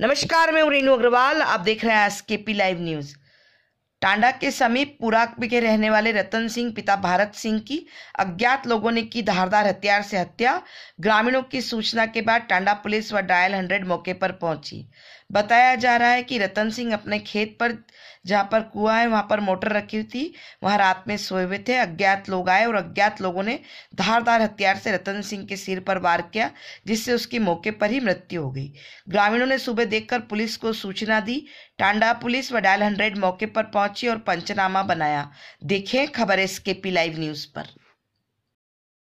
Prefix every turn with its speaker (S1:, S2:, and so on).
S1: नमस्कार मैं रेनू अग्रवाल आप देख रहे हैं एस के पी लाइव न्यूज़ टांडा के समीप पुराक के रहने वाले रतन सिंह पिता भारत सिंह की अज्ञात लोगों ने की धारदार हथियार से हत्या ग्रामीणों की सूचना के बाद टांडा पुलिस व डायल हंड्रेड मौके पर पहुंची बताया जा रहा है कि रतन सिंह अपने खेत पर जहां पर कुआ है वहां पर मोटर रखी थी वहां रात में सोए हुए थे अज्ञात लोग आए और अज्ञात लोगों ने धारदार हथियार से रतन सिंह के सिर पर वार किया जिससे उसकी मौके पर ही मृत्यु हो गई ग्रामीणों ने सुबह देखकर पुलिस को सूचना दी टांडा पुलिस व डायल हंड्रेड मौके पर पहुंच पहुंची और पंचनामा बनाया देखें खबर एसके पी लाइव न्यूज़ पर